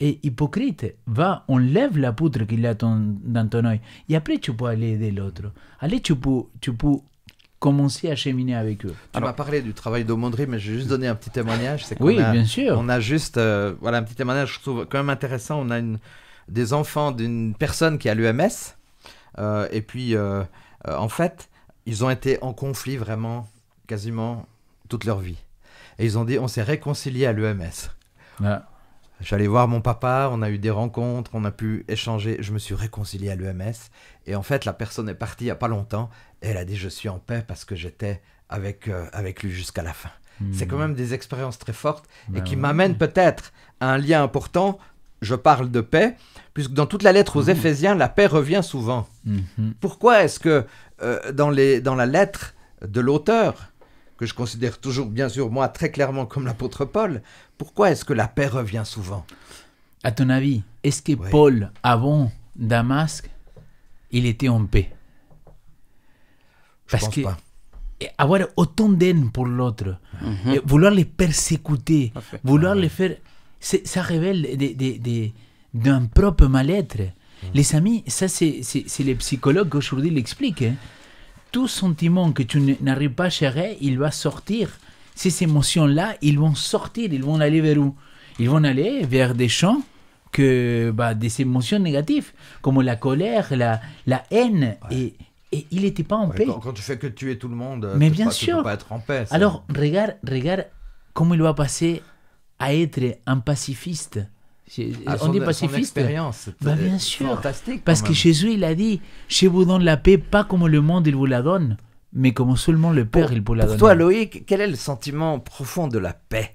Et hypocrite, va, enlève la poutre qu'il a ton, dans ton œil. Et après, tu peux aller aider l'autre. Allez, tu tu peux commencer à cheminer avec eux. Tu m'as parlé du travail d'aumônerie, mais je vais juste donner un petit témoignage. Oui, bien sûr. On a juste, euh, voilà, un petit témoignage, je trouve quand même intéressant. On a des enfants d'une personne qui a l'UMS, euh, et puis, euh, en fait, ils ont été en conflit vraiment quasiment toute leur vie. Et ils ont dit, on s'est réconcilié à l'UMS. Ah. J'allais voir mon papa, on a eu des rencontres, on a pu échanger. Je me suis réconcilié à l'UMS. » Et en fait, la personne est partie il n'y a pas longtemps et elle a dit Je suis en paix parce que j'étais avec, euh, avec lui jusqu'à la fin. Hmm. C'est quand même des expériences très fortes et ben qui m'amènent peut-être à un lien important. Je parle de paix, puisque dans toute la lettre aux hmm. Éphésiens, la paix revient souvent. Hmm. Pourquoi est-ce que euh, dans, les, dans la lettre de l'auteur, que je considère toujours, bien sûr, moi, très clairement comme l'apôtre Paul, pourquoi est-ce que la paix revient souvent À ton avis, est-ce que Paul, avant Damasque, il était en paix. Parce que avoir autant d'haine pour l'autre, mhm. vouloir les persécuter, vouloir ah les faire, ça révèle d'un propre mal-être. Mhm. Les amis, ça c'est les psychologues aujourd'hui l'expliquent. Hein. Tout sentiment que tu n'arrives pas à gérer, il va sortir. Ces émotions-là, ils vont sortir, ils vont aller vers où Ils vont aller vers des champs que bah, des émotions négatives, comme la colère, la, la haine. Et, il n'était pas en paix. Quand, tu fais que tuer tout le monde, Mais bien sûr. peux pas être en paix. Alors, regarde, regarde comment il va passer à être un pacifiste. on dit e- pacifiste. bah, bien sûr. Parce que Jésus, il a dit Je vous donne la paix, pas comme le monde il vous la donne, mais comme seulement le Père il vous la donner. toi, Loïc, quel est le sentiment profond de la paix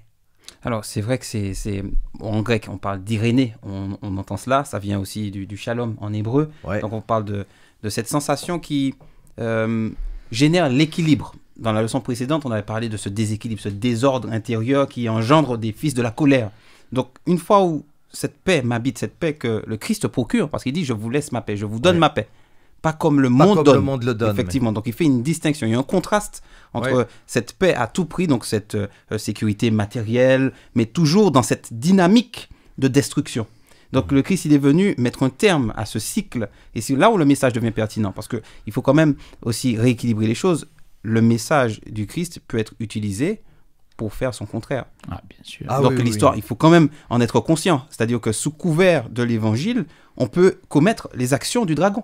alors c'est vrai que c'est, en grec on parle d'Irénée, on, entend cela, ça vient aussi du, du shalom en hébreu, donc on parle de, cette sensation qui euh, génère l'équilibre. Dans la leçon précédente, on avait parlé de ce déséquilibre, ce désordre intérieur qui engendre des fils de la colère. Donc une fois où cette paix m'habite, cette paix que le Christ procure, parce qu'il dit je vous laisse ma paix, je vous donne ma paix pas comme le, monde, donne. le monde le donne. Effectivement, donc il fait une distinction, il y a un contraste entre cette paix à tout prix, donc cette euh, euh, sécurité matérielle, mais toujours dans cette dynamique de destruction. Donc le Christ, il est venu mettre un terme à ce cycle, et c'est là où le message devient pertinent, parce qu'il faut quand même aussi rééquilibrer les choses. Le message du Christ peut être utilisé pour faire son contraire. Ah, bien sûr. Ah donc l'histoire, il faut quand même en être conscient. C'est-à-dire que sous couvert de l'évangile, on peut commettre les actions du dragon.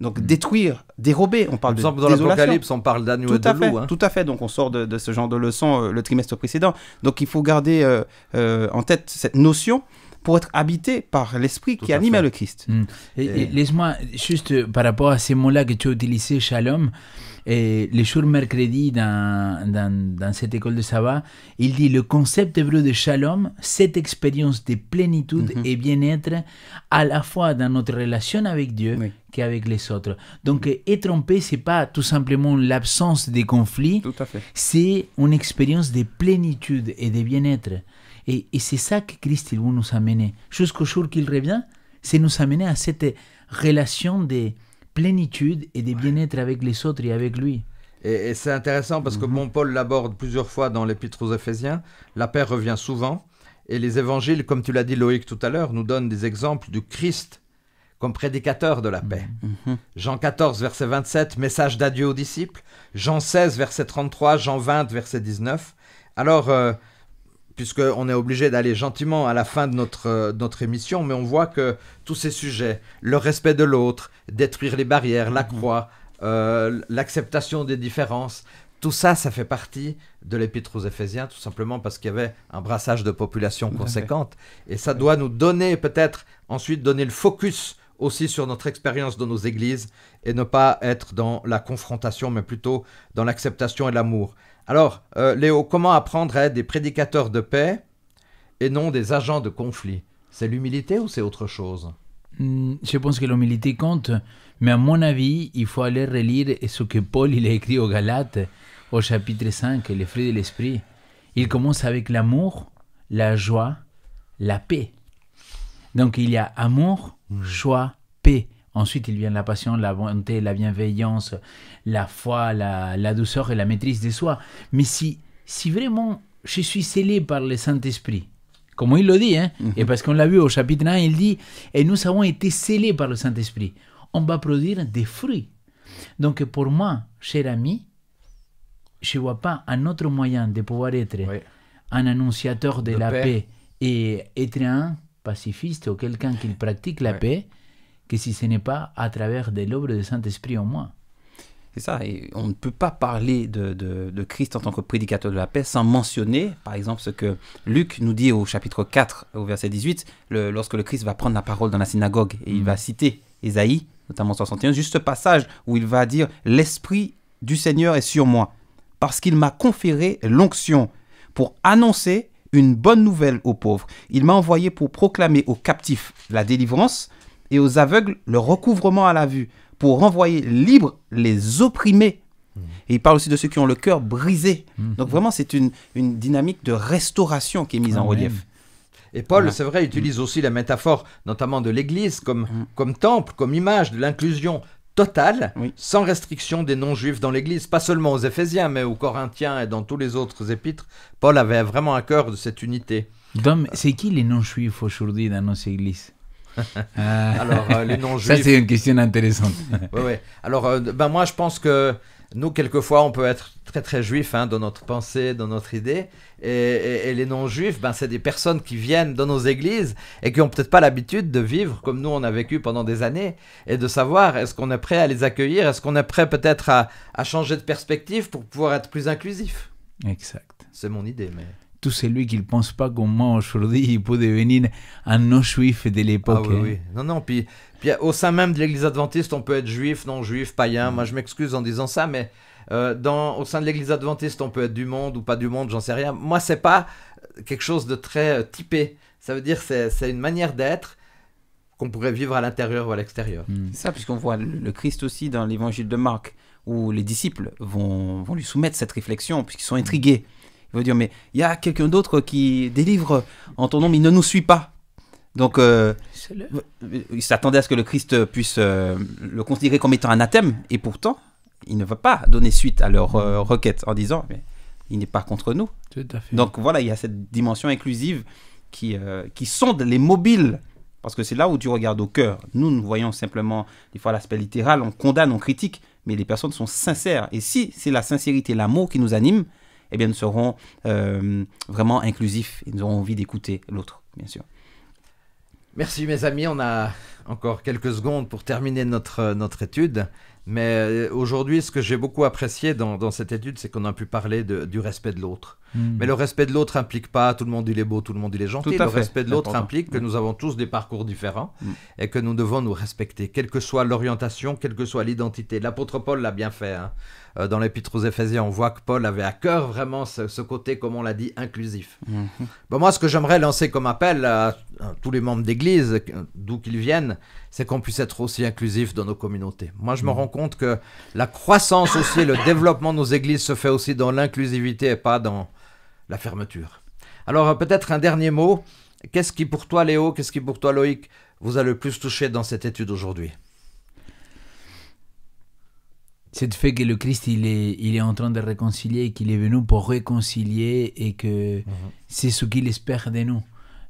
Donc hmm. détruire, dérober, on parle de Dans l'Apocalypse, on parle d'agneau et de hein. Tout à fait, donc on sort de, ce genre de leçon euh, le trimestre précédent. Donc il faut garder euh, euh, en tête cette notion pour être habité par l'esprit qui anime le Christ. Hmm. Et, et, Laisse-moi juste par rapport à ces mots-là que tu as utilisés, Shalom, et eh, le jour mercredi, dans, cette école de sabbat, il dit le concept hébreu de shalom, cette expérience de plénitude mhm. et bien-être, à la fois dans notre relation avec Dieu qu'avec les autres. Donc, mhm. eh, être en paix, c'est pas tout simplement l'absence des conflits, c'est une expérience de plénitude et de bien-être. Et, c'est ça que Christ il veut nous amener. Jusqu'au jour qu'il revient, c'est nous amener à cette relation de plénitude et des bien-être avec les autres et avec lui. Et, c'est intéressant parce que mon mhm. Paul l'aborde plusieurs fois dans l'Épître aux Éphésiens. La paix revient souvent. Et les évangiles, comme tu l'as dit Loïc tout à l'heure, nous donnent des exemples du Christ comme prédicateur de la paix. Mhm. Mhm. Jean 14, verset 27, message d'adieu aux disciples. Jean 16, verset 33, Jean 20, verset 19. Alors, euh, puisqu'on est obligé d'aller gentiment à la fin euh, de notre, émission, mais on voit que tous ces sujets, le respect de l'autre, détruire les barrières, la mhm. croix, euh, l'acceptation des différences, tout ça, ça fait partie de l'épître aux Éphésiens, tout simplement parce qu'il y avait un brassage de population conséquente. Et ça doit nous donner, peut-être, ensuite, donner le focus aussi sur notre expérience dans nos églises et ne pas être dans la confrontation, mais plutôt dans l'acceptation et l'amour. Alors, euh, Léo, comment apprendre à être des prédicateurs de paix et non des agents de conflit C'est l'humilité ou c'est autre chose hmm, je pense que l'humilité compte, mais à mon avis, il faut aller relire ce que Paul a écrit aux Galates, au chapitre 5, les fruits de l'esprit. Il commence avec l'amour, la joie, la paix. Donc il y a amour, hmm. joie, paix. Ensuite, il vient la passion, la bonté, la bienveillance, la foi, la, douceur et la maîtrise de soi. Mais si, si vraiment je suis scellé par le Saint-Esprit, comme il le dit, hein, mhm. et parce qu'on l'a vu au chapitre 1, il dit, et nous avons été scellés par le Saint-Esprit, on va produire des fruits. Donc pour moi, cher ami, je vois pas un autre moyen de pouvoir être un annonciateur de, la paix. et être un pacifiste ou quelqu'un qui pratique la paix que si ce n'est pas à travers de l'œuvre du Saint-Esprit en moi. C'est ça, et on ne peut pas parler de, de, de, Christ en tant que prédicateur de la paix sans mentionner, par exemple, ce que Luc nous dit au chapitre 4, au verset 18, lorsque le Christ va prendre la parole dans la synagogue et il mm. va citer Ésaïe, notamment 61, juste ce passage où il va dire L'Esprit du Seigneur est sur moi, parce qu'il m'a conféré l'onction pour annoncer une bonne nouvelle aux pauvres. Il m'a envoyé pour proclamer aux captifs la délivrance, et aux aveugles le recouvrement à la vue, pour renvoyer libres les opprimés. Hmm. Et il parle aussi de ceux qui ont le cœur brisé. Hmm. Donc vraiment, c'est une, une, dynamique de restauration qui est mise en relief. Et Paul, c'est vrai, utilise aussi la métaphore, notamment de l'Église, comme, hmm. comme temple, comme image de l'inclusion totale, sans restriction des non-juifs dans l'Église, pas seulement aux Éphésiens, mais aux Corinthiens et dans tous les autres épîtres. Paul avait vraiment à cœur de cette unité. Dom, c'est qui les non-juifs aujourd'hui dans nos églises Euh, Alors, euh, les non-juifs. Ça, c'est une question intéressante. oui, oui. Alors, euh, ben, moi, je pense que nous, quelquefois, on peut être très très juif hein, dans notre pensée, dans notre idée. Et, les non-juifs, ben, c'est des personnes qui viennent dans nos églises et qui n'ont peut-être pas l'habitude de vivre comme nous on a vécu pendant des années et de savoir est-ce qu'on est prêt à les accueillir, est-ce qu'on est prêt peut-être à, à changer de perspective pour pouvoir être plus inclusif. Exact. C'est mon idée, mais tout celui qui ne pense pas comme moi aujourd'hui, peut devenir un non-juif de l'époque. Ah, hein. oui, Non, non, puis, puis au sein même de l'Église adventiste, on peut être juif, non-juif, païen. Mm. Moi, je m'excuse en disant ça, mais euh, dans, au sein de l'Église adventiste, on peut être du monde ou pas du monde, j'en sais rien. Moi, c'est pas quelque chose de très euh, typé. Ça veut dire c'est c'est une manière d'être qu'on pourrait vivre à l'intérieur ou à l'extérieur. Mm. C'est ça, puisqu'on voit le, Christ aussi dans l'évangile de Marc, où les disciples vont lui soumettre cette réflexion, puisqu'ils sont intrigués veut dire, mais il y a quelqu'un d'autre qui délivre en ton nom, mais il ne nous suit pas. Donc, euh, il s'attendait à ce que le Christ puisse euh, le considérer comme étant un athème. et pourtant, il ne va pas donner suite à leur euh, requête en disant, mais il n'est pas contre nous. Donc voilà, il y a cette dimension inclusive qui, qui sonde les mobiles, parce que c'est là où tu regardes au cœur. Nous, nous voyons simplement, des fois, l'aspect littéral, on condamne, on critique, mais les personnes sont sincères. Et si c'est la sincérité, l'amour qui nous anime, eh bien, nous serons euh, vraiment inclusifs et nous aurons envie d'écouter l'autre, bien sûr. Merci mes amis, on a encore quelques secondes pour terminer notre, euh, notre étude. Mais euh, aujourd'hui, ce que j'ai beaucoup apprécié dans, cette étude, c'est qu'on a pu parler du respect de l'autre. Hmm. Mais le respect de l'autre implique pas tout le monde il est beau, tout le monde il est gentil. Le respect de l'autre implique que hmm. nous avons tous des parcours différents hmm. et que nous devons nous respecter, quelle que soit l'orientation, quelle que soit l'identité. L'apôtre Paul l'a bien fait. Hein. Euh, dans l'épître aux Éphésiens, on voit que Paul avait à cœur vraiment ce, côté, comme on l'a dit, inclusif. moi, ce que j'aimerais lancer comme appel à tous les membres d'Église, d'où qu'ils viennent, c'est qu'on puisse être aussi inclusif dans nos communautés. Moi, je me mm. rends compte que la croissance aussi, le développement de nos églises se fait aussi dans l'inclusivité et pas dans la fermeture. Alors, euh, peut-être un dernier mot. Qu'est-ce qui, pour toi, Léo, qu'est-ce qui, pour toi, Loïc, vous a le plus touché dans cette étude aujourd'hui c'est le fait que le Christ, il est, il est en train de réconcilier, qu'il est venu pour réconcilier et que mhm. c'est ce qu'il espère de nous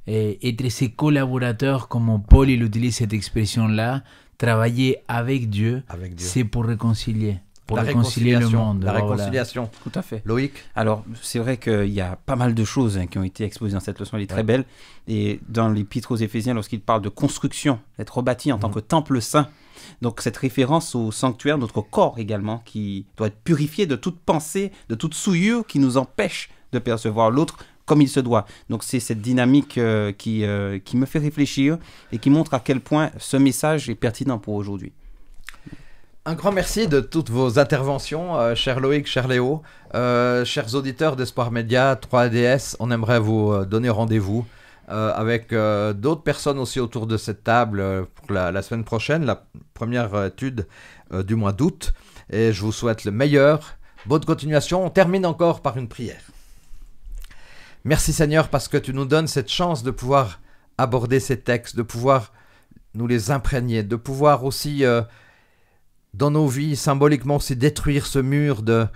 et eh, être ses collaborateurs, comme Paul il utilise cette expression-là, travailler avec Dieu, c'est pour réconcilier. Pour la réconcilier le monde. La réconciliation. Tout à fait. Loïc Alors, c'est vrai qu'il y a pas mal de choses hein, qui ont été exposées dans cette leçon. Elle est très belle. Et dans l'Épître aux Éphésiens, lorsqu'il parle de construction, d'être rebâti en tant mhm. que temple saint, donc cette référence au sanctuaire, notre corps également, qui doit être purifié de toute pensée, de toute souillure qui nous empêche de percevoir l'autre comme il se doit. Donc c'est cette dynamique euh, qui, euh, qui me fait réfléchir et qui montre à quel point ce message est pertinent pour aujourd'hui. Un grand merci de toutes vos interventions, euh, cher Loïc, cher Léo, chers auditeurs d'Espoir Média 3DS. On aimerait vous donner rendez-vous avec d'autres personnes aussi autour de cette table pour la semaine prochaine, la première étude du mois d'août. Et je vous souhaite le meilleur. Bonne continuation. On termine encore par une prière. Merci Seigneur parce que tu nous donnes cette chance de pouvoir aborder ces textes, de pouvoir nous les imprégner, de pouvoir aussi euh, dans nos vies symboliquement aussi détruire ce mur de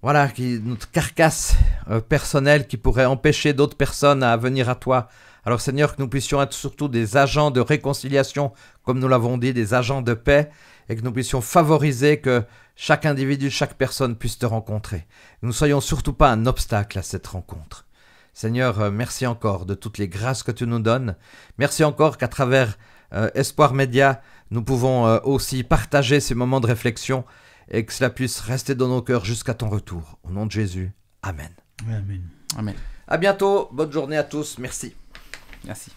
voilà qui, notre carcasse euh, personnelle qui pourrait empêcher d'autres personnes à venir à toi. Alors Seigneur, que nous puissions être surtout des agents de réconciliation, comme nous l'avons dit, des agents de paix, et que nous puissions favoriser que chaque individu, chaque personne puisse te rencontrer. Nous ne soyons surtout pas un obstacle à cette rencontre. Seigneur, euh, merci encore de toutes les grâces que tu nous donnes. Merci encore qu'à travers euh, Espoir Média, nous pouvons euh, aussi partager ces moments de réflexion et que cela puisse rester dans nos cœurs jusqu'à ton retour. Au nom de Jésus, Amen. Amen. Amen. À bientôt. Bonne journée à tous. Merci. Merci.